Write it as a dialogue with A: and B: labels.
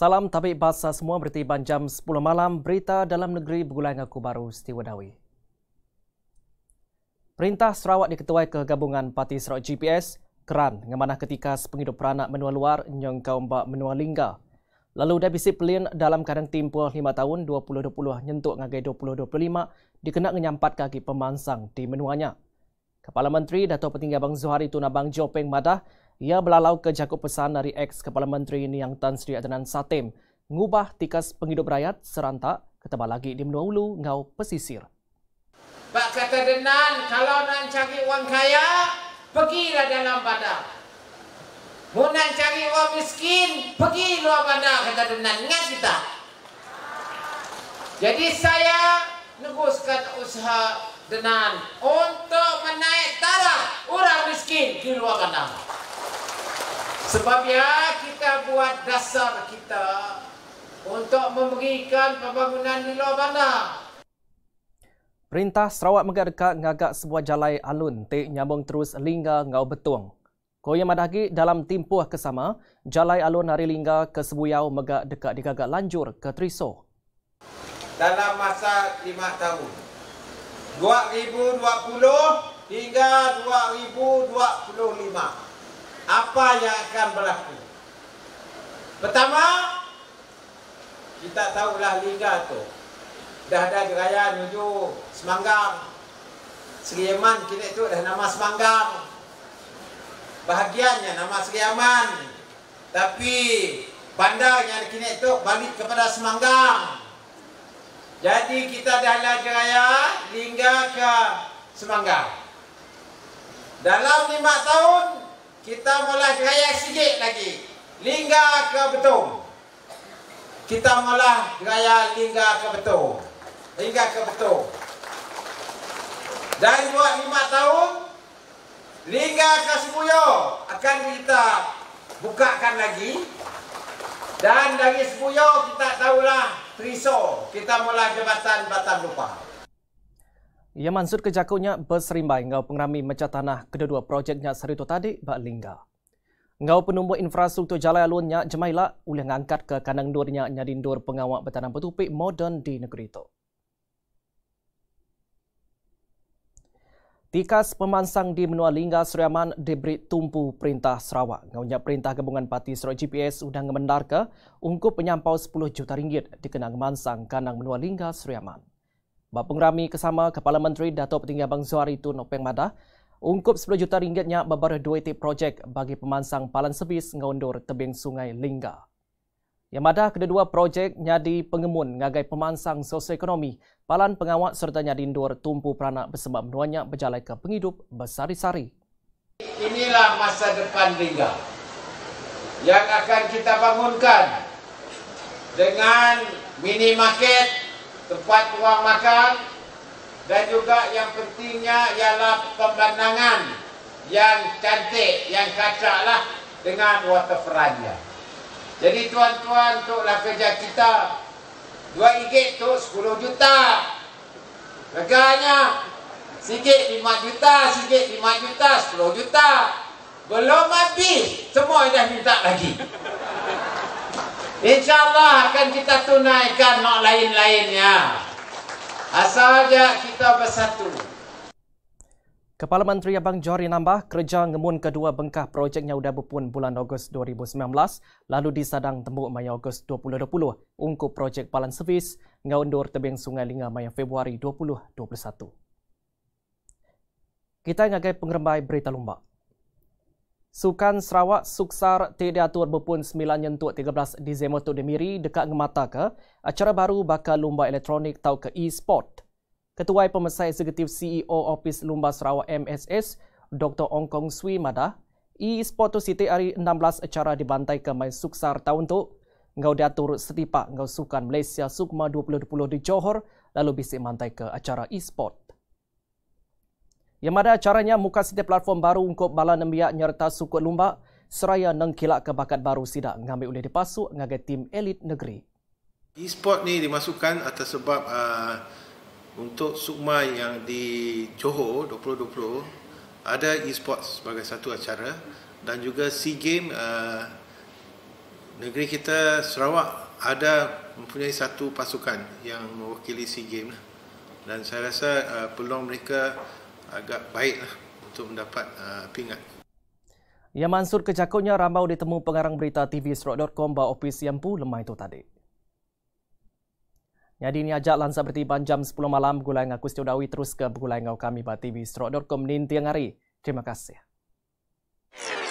A: Salam tabik bahasa semua bertiban jam 10 malam berita dalam negeri bergulang aku baru Setiwadawi. Perintah Sarawak diketuai kegabungan gabungan Parti Sarawak GPS keran ngemanah ketika sepenghidup peranak menua luar nyengkau mbak menua lingga. Lalu dah disiplin dalam kadang timpul 5 tahun 2020 nyentuk ngagai 2025 dikenak nyampat kaki pemansang di menuanya. Kepala Menteri datuk Petinggi Abang Zuhari Tun Abang Jopeng Madah ia belalau ke jangkut pesan dari ex-Kepala Menteri Niang Tan Sri Adnan Satim, ngubah tikas penghidup rakyat serantak ketebal lagi di Menua Ulu, Ngau Pesisir.
B: Pak kata Denan, kalau nak cari orang kaya, pergilah dalam badan. Mau nak cari orang miskin, pergi luar badan, kata Denan. Ingat kita. Jadi saya neguskan usaha Denan untuk menaik tarak orang miskin di luar badan. Sebab ya kita buat dasar kita untuk memberikan pembangunan di luar bandar.
A: Perintah Sarawak Megat Dekat ngagak sebuah jalai alun tik nyambung terus Lingga Ngau Betung. Koyang Madagi dalam timpuh kesama, jalai alun hari Lingga ke Sebuyau megak Dekat digagak lanjur ke Triso.
B: Dalam masa lima tahun, 2020 hingga 2025 apa yang akan berlaku. Pertama, kita tahulah liga tu. Dah ada geraya menuju Semanggang. Seri Yaman kini tu dah nama Semanggang. Bahagiannya nama Seri Yaman. Tapi bandar yang kini tu balik kepada Semanggang. Jadi kita dah ada geraya liga ke Semanggang. Dalam lima tahun, kita mulai gaya sikit lagi. Lingga ke betul. Kita mulai gaya lingga ke betul. Lingga ke betul. Dari buat lima tahun, lingga ke sepuyo akan kita bukakan lagi. Dan dari sepuyo kita tahulah Triso. Kita mulai jabatan Batam Lupa.
A: Yang mansud kejakunya berserimbai ngau pengrami mecah tanah kedua-dua projeknya itu tadi bak lingga. Ngau penumbuh infrastruktur jalan alunnya jemaila ulih ngangkat ke kandang durnya nyadindur pengawak bertanam petupi modern di negeri itu. Tikas pemansang di menua Lingga Suriaman diberi tumpu perintah Sarawak. Ngaunya perintah gabungan parti Sarawak GPS undang mendarka ungkup penyampau 10 juta ringgit dikenang mansang kanang menua Lingga Suriaman. Bapak Pengerami Kesama Kepala Menteri Datuk Petinggi Abang Zuhari Tun Openg Madah ungkup 10 juta ringgitnya beberapa duit projek bagi pemansang palan sebis ngondor tebing sungai Lingga. Yang mada kedua projek nyadi pengemun ngagai pemansang sosioekonomi, palan pengawat serta nyadi indur tumpu peranak bersebab menuanya berjalan ke penghidup bersari-sari.
B: Inilah masa depan Lingga yang akan kita bangunkan dengan minimarket, tempat ruang makan dan juga yang pentingnya ialah pemandangan yang cantik, yang kacaklah dengan waterfront Jadi tuan-tuan untuklah kerja kita, dua ikit tu sepuluh juta. Reganya sikit lima juta, sikit lima juta, sepuluh juta. Belum habis, semua dah minta lagi. InsyaAllah akan kita tunaikan, nak lain-lainnya. Asal saja kita bersatu.
A: Kepala Menteri Abang Johari nambah kerja ngemun kedua bengkah projeknya sudah berpun bulan Ogos 2019 lalu disadang Sadang Tembuk Maya Ogos 2020 ungkup projek Palan Servis ngaundur tebing Sungai Linga Maya Februari 2021. Kita ngagai pengerembai berita lumbak. Sukan Sarawak Suksar Tidak Tuan Bepun 9 Nyentuk 13 Disember Tuk Demiri dekat Ngemata ke acara baru bakal lumba elektronik tau ke e-sport. Ketua Pemesai Eksekutif CEO Opis Lumba Sarawak MSS Dr. Ong Kong Sui Mada e-sport tu siti hari 16 acara dibantai ke main Suksar tahun tu ngau diatur setipak ngau Sukan Malaysia Sukma 2020 di Johor lalu bisik mantai ke acara e-sport. Yang mana caranya muka setiap platform baru untuk bala nembiak nyerta suku lumba seraya nengkilak ke bakat baru sidak ngambil oleh dipasuk ngaga tim elit negeri.
B: E-sport ni dimasukkan atas sebab uh, untuk Sukma yang di Johor 2020 ada e-sport sebagai satu acara dan juga SEA Games uh, negeri kita Sarawak ada mempunyai satu pasukan yang mewakili SEA Games dan saya rasa uh, peluang mereka agak baik untuk mendapat uh, pingat.
A: Yang mansur kecakupnya Rambau ditemu pengarang berita TV Serok.com bahawa ofis yang pu lemah itu tadi. Jadi ini ajak lansa berarti panjang 10 malam gulai ngaku setiap terus ke gulai ngau kami bahawa TV Serok.com ni tiang hari. Terima kasih.